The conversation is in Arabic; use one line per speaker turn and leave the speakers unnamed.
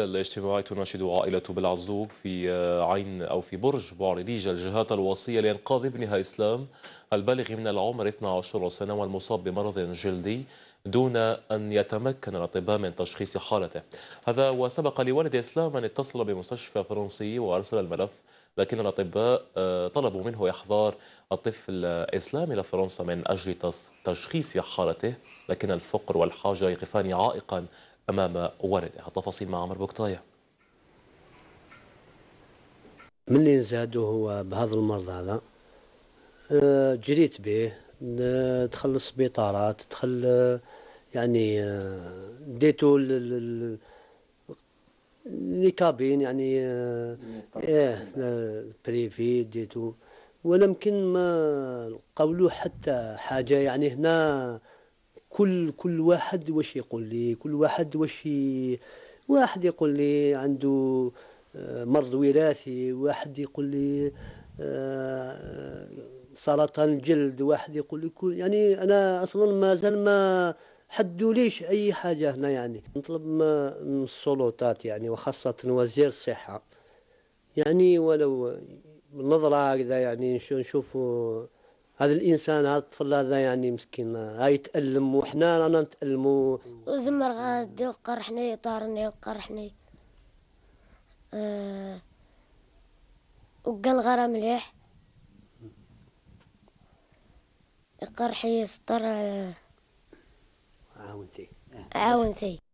الاجتماعي تناشد عائلة بالعزوق في آه، عين أو في برج بوعريديج الجهات الوصية لإنقاذ ابنها إسلام البالغ من العمر 12 سنة والمصاب بمرض جلدي دون أن يتمكن الأطباء من تشخيص حالته هذا وسبق لوالد إسلام أن اتصل بمستشفى فرنسي وأرسل الملف لكن الأطباء آه، طلبوا منه إحضار الطفل إسلام إلى فرنسا من أجل تشخيص حالته لكن الفقر والحاجة يقفان عائقا أمام والدها تفاصيل مع عمر بكتاية
من اللي نزاد هو بهذا المرض هذا أه، جريت به دخل السبيطارات دخل يعني أه، ديتو لي كابين يعني أه، ايه بريفي ديتو ولمكن ما قولوا حتى حاجه يعني هنا كل كل واحد واش يقول لي كل واحد واش واحد يقول لي عنده آه، مرض وراثي واحد يقول لي آه، سرطان الجلد واحد يقول لي كل يعني انا اصلا مازال ما حدوا ليش اي حاجه هنا يعني نطلب من السلطات يعني وخاصه وزير الصحه يعني ولو نظره هكذا يعني نشوفوا هذا الانسان هذا الطفل هذا يعني مسكين هاي يتالم وحنا رانا نتالموا
وزمر غادي وقرحني طارني وقرحني أه وقال غرا مليح يقرحي يسطر آه، عاونتي عاونتي